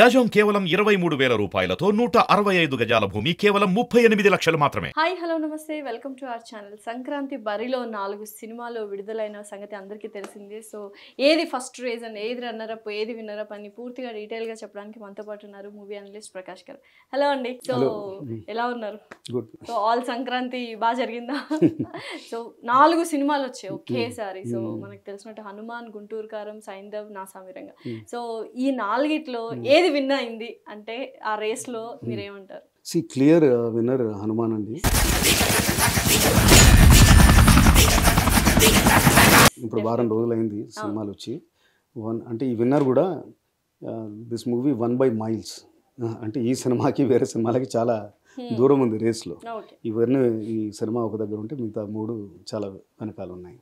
గజం కేవలం ఇరవై మూడు వేల రూపాయలతో నూట అరవై ఐదు గజాల భూమి కేవలం ముప్పై ఎనిమిది లక్షలు మాత్రమే హాయ్ హలో నమస్తే welcome to our channel Sankranti బరిలో నాలుగు సినిమాలు విడుదలైన సంగతి అందరికీ తెలిసిందే సో ఏది ఫస్ట్ రీజన్ ఏది రన్నర్ అప్ ఏది విన్నర్ అప్ అని పూర్తిగా డీటెయిల్ గా చెప్పడానికి మనతో పాటు ఉన్నారు మూవీ అనలిస్ట్ ప్రకాష్ గారు హలో అండి సో ఎలా ఉన్నారు సో ఆల్ సంక్రాంతి బాగా జరిగిందా సో నాలుగు సినిమాలు వచ్చాయి ఒకేసారి hmm. So hmm. మనకు తెలిసినట్టు హనుమాన్ గుంటూరు కారం సైందవ్ నా సామిరంగా hmm. సో ఈ నాలుగిట్లో ఏది విన్ అయింది అంటే ఆ రేస్లో మీరేమంటారు సి క్లియర్ విన్నర్ హనుమాన్ అండి ఇప్పుడు వారం రోజులైంది సినిమాలు వచ్చి వన్ అంటే ఈ విన్నర్ కూడా this movie one by miles అంటే ఈ సినిమాకి వేరే సినిమాలకి చాలా hmm. దూరం ఉంది రేస్లో ఇవన్నీ ఈ సినిమా ఒక దగ్గర ఉంటే మిగతా మూడు చాలా వెనకాలు ఉన్నాయి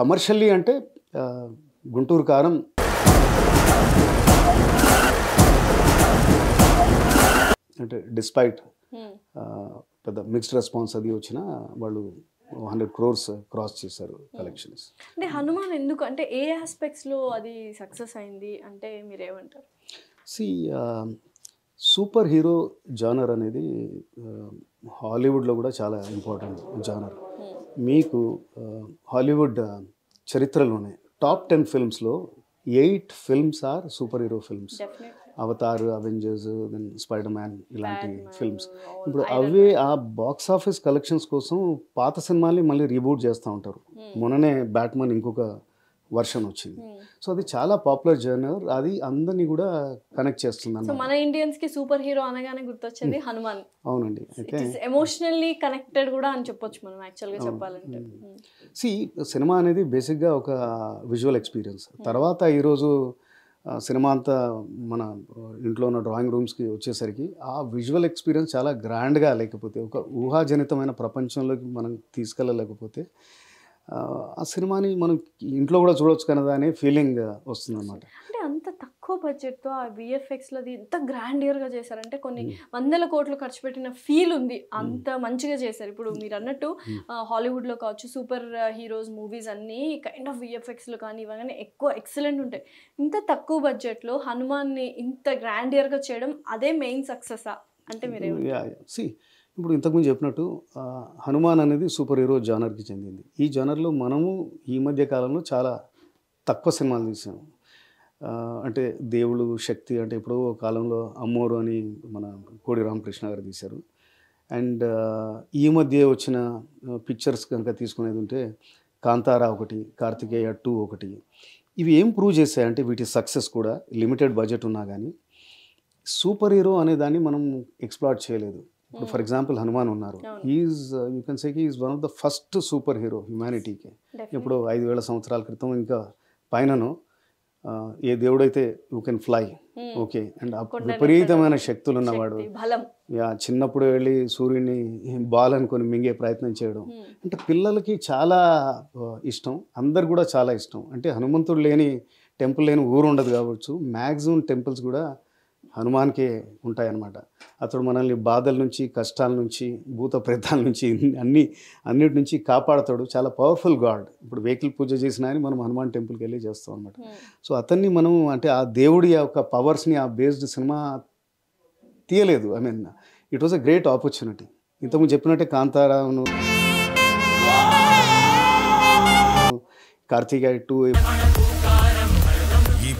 కమర్షియల్లీ అంటే గుంటూరు కారం అంటే డిస్పైట్ hmm. పెద్ద మిక్స్డ్ రెస్పాన్స్ అది వచ్చిన వాళ్ళు హండ్రెడ్ క్రోర్స్ క్రాస్ చేశారు కలెక్షన్స్ hmm. అంటే హనుమాన్ ఎందుకు అంటే ఏ ఆస్పెక్ట్స్లో అది సక్సెస్ అయింది అంటే మీరు ఏమంటారు సి సూపర్ హీరో జానర్ అనేది హాలీవుడ్లో కూడా చాలా ఇంపార్టెంట్ జానర్ hmm. మీకు హాలీవుడ్ చరిత్రలోనే టాప్ టెన్ ఫిల్మ్స్లో eight films are super hero films Avatar Avengers then spider man ఇలాంటి ఫిల్మ్స్ ఇప్పుడు అవే ఆ బాక్స్ ఆఫీస్ కలెక్షన్స్ కోసం పాత సినిమాని మళ్ళీ రీబూట్ చేస్తూ ఉంటారు hmm. మొన్ననే బ్యాట్మెన్ ఇంకొక వర్షన్ వచ్చింది సో hmm. అది చాలా పాపులర్ జర్నర్ అది అందరినీ కూడా కనెక్ట్ చేస్తుంది మన ఇండియన్స్ కి సూపర్ హీరో అనగానే గుర్తొచ్చింది hmm. హనుమాన్ అవునండి అయితే ఎమోషనల్లీ కనెక్టెడ్ కూడా అని చెప్పొచ్చు మనం యాక్చువల్ గా చెప్పాలంటే సి సినిమా అనేది బేసిక్ గా ఒక విజువల్ ఎక్స్పీరియన్స్ తర్వాత ఈరోజు రోజు సినిమా అంతా మన ఇంట్లో ఉన్న డ్రాయింగ్ రూమ్స్కి వచ్చేసరికి ఆ విజువల్ ఎక్స్పీరియన్స్ చాలా గ్రాండ్గా లేకపోతే ఒక ఊహాజనితమైన ప్రపంచంలోకి మనం తీసుకెళ్ళలేకపోతే ఆ సినిమాని మనం ఇంట్లో కూడా చూడవచ్చు కదా అనే ఫీలింగ్ వస్తుందన్నమాట తక్కువ బడ్జెట్తో ఆ విఎఫ్ఎక్స్లో అది ఎంత గ్రాండ్ ఇయర్గా చేశారంటే కొన్ని వందల కోట్లు ఖర్చు పెట్టిన ఫీల్ ఉంది అంత మంచిగా చేశారు ఇప్పుడు మీరు అన్నట్టు హాలీవుడ్లో కావచ్చు సూపర్ హీరోస్ మూవీస్ అన్నీ కైండ్ ఆఫ్ విఎఫ్ఎక్స్లు కానీ ఇవన్నీ ఎక్కువ ఎక్సలెంట్ ఉంటాయి ఇంత తక్కువ బడ్జెట్లో హనుమాన్ని ఇంత గ్రాండ్ ఇయర్గా చేయడం అదే మెయిన్ సక్సెసా అంటే మీరు ఇప్పుడు ఇంతకుముందు చెప్పినట్టు హనుమాన్ అనేది సూపర్ హీరో జానర్కి చెందింది ఈ జానర్లో మనము ఈ మధ్య కాలంలో చాలా తక్కువ సినిమాలు తీసాము అంటే దేవుడు శక్తి అంటే ఎప్పుడో కాలంలో అమ్మోరు అని మన కోడి రామకృష్ణ గారు తీశారు అండ్ ఈ మధ్య వచ్చిన పిక్చర్స్ కనుక తీసుకునేది ఉంటే కాంతారా ఒకటి కార్తికేయ టూ ఒకటి ఇవి ఏం ప్రూవ్ చేశాయంటే వీటి సక్సెస్ కూడా లిమిటెడ్ బడ్జెట్ ఉన్నా కానీ సూపర్ హీరో అనే దాన్ని మనం ఎక్స్ప్లాట్ చేయలేదు ఇప్పుడు ఫర్ hmm. ఎగ్జాంపుల్ హనుమాన్ ఉన్నారు is you can say is one of the first super hero హ్యుమానిటీకి ఇప్పుడు ఐదు వేల సంవత్సరాల క్రితం ఇంకా పైనను ఏ దేవుడైతే you can fly okay and విపరీతమైన శక్తులు ఉన్నవాడు యా చిన్నప్పుడు వెళ్ళి సూర్యుని బాల్ మింగే ప్రయత్నం చేయడం hmm. అంటే పిల్లలకి చాలా ఇష్టం అందరు కూడా చాలా ఇష్టం అంటే హనుమంతుడు లేని టెంపుల్ లేని ఊరు ఉండదు కావచ్చు మ్యాక్సిమం టెంపుల్స్ కూడా హనుమాన్కే ఉంటాయన్నమాట అతడు మనల్ని బాధల నుంచి కష్టాల నుంచి భూత ప్రేతాల నుంచి అన్ని అన్నిటి నుంచి కాపాడతాడు చాలా పవర్ఫుల్ గాడ్ ఇప్పుడు వెహికల్ పూజ చేసిన అని మనం హనుమాన్ టెంపుల్కి వెళ్ళి చేస్తాం అనమాట hmm. సో అతన్ని మనం అంటే ఆ దేవుడి యొక్క పవర్స్ని ఆ బేస్డ్ సినిమా తీయలేదు I mean it was a great opportunity ఇంతకుముందు చెప్పినట్టే కాంతారావును కార్తీక టూ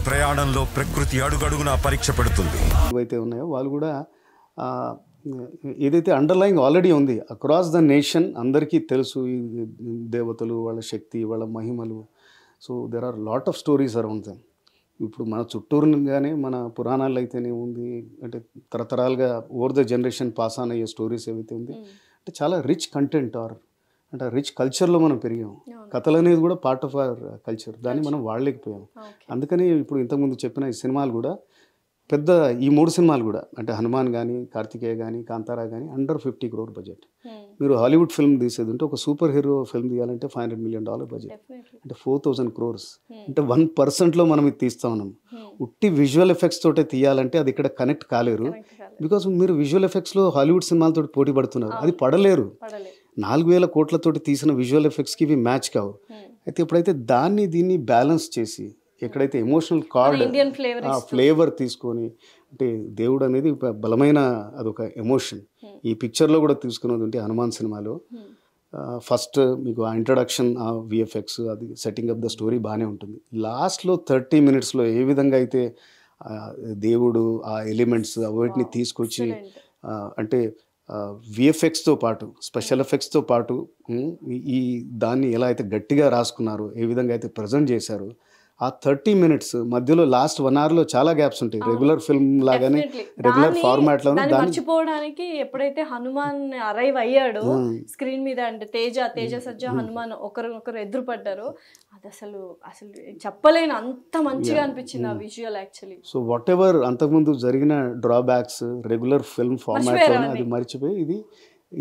ప్రయాణంలో ప్రకృతి అడుగడుగునా పరీక్ష పెడుతుంది ఏవైతే ఉన్నాయో వాళ్ళు కూడా ఏదైతే అండర్లైన్ ఆల్రెడీ ఉంది అక్రాస్ ద నేషన్ అందరికీ తెలుసు దేవతలు వాళ్ళ శక్తి వాళ్ళ మహిమలు so there are lot of stories around them ఇప్పుడు మన కానీ మన పురాణాలు అయితేనే ఉంది అంటే తరతరాలుగా over the generation pass on అయ్యే స్టోరీస్ ఏవైతే ఉంది hmm. అంటే చాలా రిచ్ కంటెంట్ ఆర్ అంటే రిచ్ కల్చర్లో మనం పెరిగాం కథలు అనేది కూడా పార్ట్ ఆఫ్ అవర్ కల్చర్ దాన్ని మనం వాడలేకపోయాం అందుకని ఇప్పుడు ఇంతకుముందు చెప్పిన ఈ సినిమాలు కూడా పెద్ద ఈ మూడు సినిమాలు కూడా అంటే హనుమాన్ కానీ కార్తికేయ కానీ కాంతారా కానీ అండర్ ఫిఫ్టీ క్రోర్ బడ్జెట్ మీరు హాలీవుడ్ ఫిల్మ్ తీసేది ఉంటే ఒక సూపర్ హీరో ఫిల్మ్ తీయాలంటే five hundred million dollar budget అంటే ఫోర్ థౌసండ్ క్రోర్స్ అంటే వన్ పర్సెంట్లో మనం ఇది తీస్తా ఉన్నాం hmm. ఉట్టి విజువల్ ఎఫెక్ట్స్ తోటే తీయాలంటే అది ఇక్కడ కనెక్ట్ కాలేరు బికాస్ మీరు విజువల్ ఎఫెక్ట్స్లో హాలీవుడ్ సినిమాలతో పోటీ పడుతున్నారు అది పడలేరు నాలుగు వేల కోట్లతోటి తీసిన విజువల్ ఎఫెక్ట్స్కి ఇవి మ్యాచ్ కావు hmm. అయితే ఇప్పుడైతే దాన్ని దీన్ని బ్యాలెన్స్ చేసి ఎక్కడైతే ఎమోషనల్ కార్డ్ ఆ ఫ్లేవర్ తీసుకొని అంటే దేవుడు అనేది బలమైన అదొక ఎమోషన్ hmm. ఈ పిక్చర్లో కూడా తీసుకున్నది ఉంటే హనుమాన్ సినిమాలో ఫస్ట్ hmm. మీకు ఆ ఇంట్రడక్షన్ ఆ విఎఫ్ఎక్స్ అది సెట్టింగ్ అప్ ద స్టోరీ బాగానే ఉంటుంది లాస్ట్లో థర్టీ మినిట్స్లో ఏ విధంగా అయితే దేవుడు ఆ ఎలిమెంట్స్ వాటిని తీసుకొచ్చి అంటే విఎఫ్ఎక్స్తో పాటు స్పెషల్ ఎఫెక్ట్స్తో పాటు ఈ దాన్ని ఎలా అయితే గట్టిగా రాసుకున్నారు ఏ విధంగా అయితే ప్రజెంట్ చేశారు ఆ థర్టీ మినిట్స్ మధ్యలో లాస్ట్ వన్ అవర్లో చాలా గ్యాప్స్ ఉంటాయి రెగ్యులర్ ఫిల్మ్ లాగానే రెగ్యులర్ ఫార్మాట్ లో మర్చిపోవడానికి ఎప్పుడైతే హనుమాన్ అరైవ్ అయ్యాడు స్క్రీన్ మీద అంటే తేజ తేజ సజ్జ హనుమాన్ ఒకరినొకరు ఎదురుపడ్డారు అది అసలు అసలు చెప్పలేను అంత మంచిగా అనిపించింది ఆ visual actually so whatever అంతకుముందు జరిగిన డ్రాబ్యాక్స్ రెగ్యులర్ ఫిల్మ్ ఫార్మాట్ అది మర్చిపోయి ఇది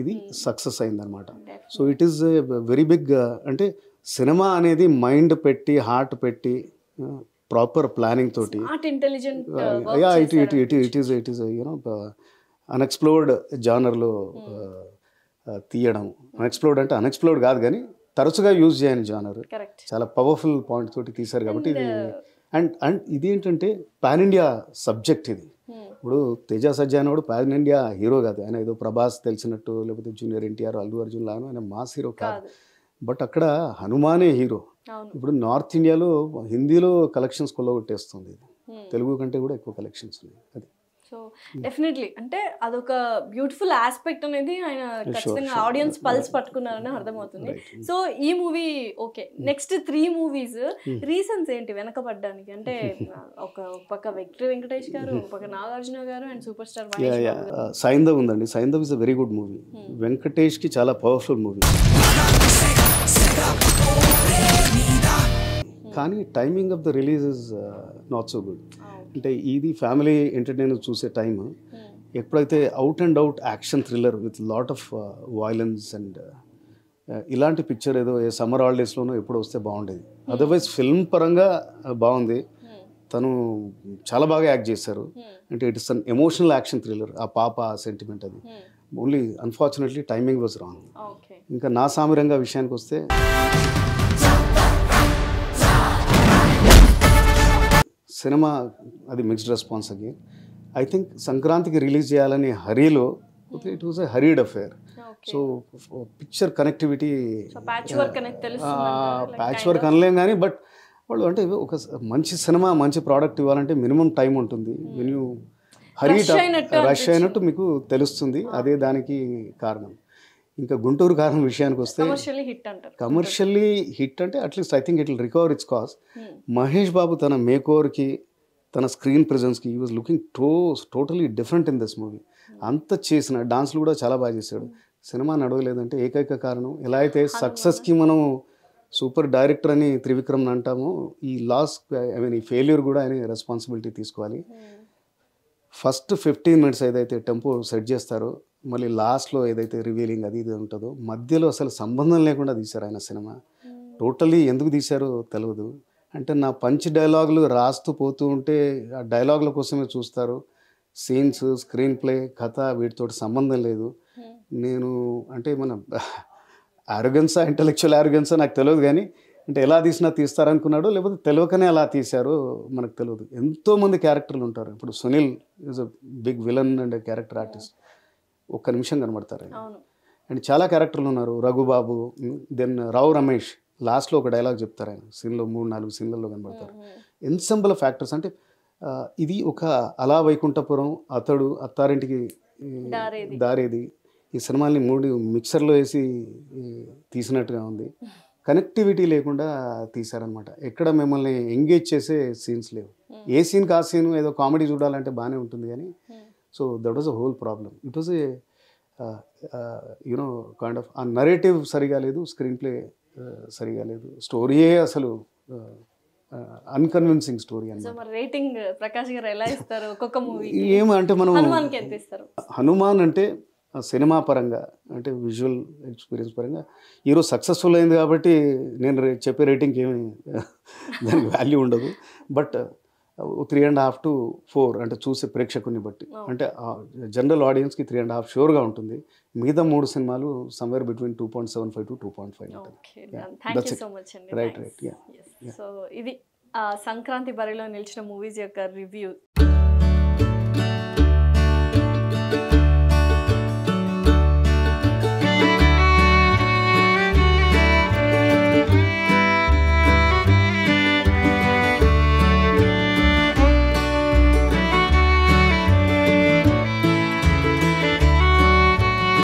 ఇది సక్సెస్ అయిందనమాట so it is very big అంటే సినిమా అనేది మైండ్ పెట్టి హార్ట్ పెట్టి ప్రాపర్ uh, ప్లానింగ్ తోటి it it it it is it is you know unexplored జానర్లో తీయడం అన్ఎక్స్ప్లోర్డ్ అంటే అన్ఎక్స్ప్లోర్డ్ కాదు కానీ తరచుగా యూజ్ చేయని జానర్ చాలా పవర్ఫుల్ పాయింట్ తోటి తీశారు కాబట్టి ఇది uh, అండ్ అండ్ ఇది ఏంటంటే పాన్ ఇండియా సబ్జెక్ట్ ఇది hmm. ఇప్పుడు Teja Sajja pan India hero కాదు ఆయన ఏదో ప్రభాస్ తెలిసినట్టు లేకపోతే జూనియర్ ఎన్టీఆర్ అల్లు అర్జున్ లాను ఆయన మాస్ హీరో కాదు బట్ అక్కడ హనుమానే హీరో ఇప్పుడు నార్త్ ఇండియాలో హిందీలో కలెక్షన్స్ కొల్లగొట్టేస్తుంది ఇది hmm. తెలుగు కంటే కూడా ఎక్కువ కలెక్షన్స్ ఉన్నాయి అది సో డెఫినెట్లీ అంటే అదొక బ్యూటిఫుల్ ఆస్పెక్ట్ అనేది ఆయన ఖచ్చితంగా ఆడియన్స్ పల్స్ పట్టుకున్నారని అర్థమవుతుంది సో ఈ movie okay hmm. Next three movies hmm. Reasons ఏంటి వెనకబడ్డానికి అంటే ఒక పక్క వెంకట వెంకటేష్ గారు ఒక పక్క Nagarjuna garu and super star uh, Saindhav ఉందండి Saindhav is a very good movie Venkatesh కి చాలా పవర్ఫుల్ మూవీ hmm. కానీ timing of the release is not so good అంటే ఇది ఫ్యామిలీ ఎంటర్టైనర్ చూసే టైం hmm. ఎప్పుడైతే out and out action thriller with lot of violence and ఇలాంటి picture ఏదో ఏ సమ్మర్ హాలిడేస్లోనో ఎప్పుడు వస్తే బాగుండేది అదర్వైజ్ hmm. ఫిల్మ్ పరంగా uh, బాగుంది hmm. తను చాలా బాగా యాక్ట్ చేశారు అంటే it is an emotional action thriller ఆ పాప ఆ సెంటిమెంట్ అది only unfortunately timing was wrong ఇంకా నా సామిరంగా విషయానికి వస్తే సినిమా అది mixed response again I think సంక్రాంతికి రిలీజ్ చేయాలని హరీలో it was a hurried affair so picture connectivity patch work అనలేం కానీ బట్ వాళ్ళు అంటే ఒక మంచి సినిమా మంచి ప్రోడక్ట్ ఇవ్వాలంటే మినిమం టైం ఉంటుంది వెన్ యూ హరీ రష్ అయినట్టు మీకు తెలుస్తుంది ah. అదే దానికి కారణం ఇంకా గుంటూరు కారం విషయానికి వస్తే కమర్షియల్లీ హిట్ అంటే at least I think it will recover its cause Mahesh Babu తన మేకోర్కి తన స్క్రీన్ ప్రెజెన్స్కి he was looking to totally different in this movie అంత చేసిన డాన్స్లు కూడా చాలా బాగా చేశాడు hmm. సినిమా నడవలేదంటే ఏకైక కారణం ఎలా అయితే సక్సెస్కి మనం సూపర్ డైరెక్టర్ అని త్రివిక్రమ్ అంటామో ఈ లాస్ ఐ మీన్ ఈ ఫెయిల్యూర్ కూడా ఆయన రెస్పాన్సిబిలిటీ తీసుకోవాలి ఫస్ట్ ఫిఫ్టీన్ మినిట్స్ ఏదైతే టెంపో సెట్ చేస్తారో మళ్ళీ లాస్ట్లో ఏదైతే రివీలింగ్ అది ఇది ఉంటుందో మధ్యలో అసలు సంబంధం లేకుండా తీశారు ఆయన సినిమా టోటలీ hmm. ఎందుకు తీశారో తెలియదు అంటే నా పంచ్ డైలాగులు రాస్తూ పోతూ ఉంటే ఆ డైలాగుల కోసమే చూస్తారు సీన్స్ స్క్రీన్ ప్లే కథ వీటితోటి సంబంధం లేదు hmm. నేను అంటే మన ఆరోగ్యంసా ఇంటలెక్చువల్ ఆరోగ్యంసా నాకు తెలియదు కానీ అంటే ఎలా తీసినా తీస్తారనుకున్నాడు లేకపోతే తెలియకనే అలా తీశారు మనకు తెలియదు ఎంతోమంది క్యారెక్టర్లు ఉంటారు ఇప్పుడు Sunil is a big villain and character artist ఒక్క నిమిషం కనబడతారు అండ్ చాలా క్యారెక్టర్లు ఉన్నారు రఘుబాబు దెన్ రావు రమేష్ లాస్ట్లో ఒక డైలాగ్ చెప్తారు ఆయన సీన్లో మూడు నాలుగు సీన్లలో కనబడతారు ఎన్సంబుల్ ఫ్యాక్టర్స్ అంటే ఇది ఒక అలా వైకుంఠపురం అతడు అత్తారింటికి దారేది ఈ సినిమాల్ని మూడు మిక్సర్లో వేసి తీసినట్టుగా ఉంది కనెక్టివిటీ లేకుండా తీశారనమాట ఎక్కడ మిమ్మల్ని ఎంగేజ్ చేసే సీన్స్ లేవు ఏ సీన్కి ఆ సీన్ ఏదో కామెడీ చూడాలంటే బాగానే ఉంటుంది కానీ so that was a whole problem it was a you know kind of ఆ నరేటివ్ సరిగా లేదు స్క్రీన్ ప్లే uh, సరిగా లేదు స్టోరీయే అసలు అన్కన్విన్సింగ్ స్టోరీ అని రేటింగ్ ప్రకాష్ గారు ఎలా ఇస్తారు ఒక్కొక్క మూవీ ఏమంటే మనం హనుమాన్ అంటే సినిమా పరంగా అంటే విజువల్ ఎక్స్పీరియన్స్ పరంగా ఈరోజు సక్సెస్ఫుల్ అయింది కాబట్టి నేను చెప్పే రేటింగ్కి ఏమి దానికి వాల్యూ ఉండదు but three and half to four అంటే చూసే ప్రేక్షకుని బట్టి అంటే జనరల్ ఆడియన్స్కి త్రీ అండ్ హాఫ్ షోర్గా ఉంటుంది మిగతా మూడు సినిమాలు somewhere between two point seven five to two point five ఉంటుంది రైట్ రైట్ సో ఇది సంక్రాంతి బరిలో నిలిచిన మూవీస్ యొక్క రివ్యూ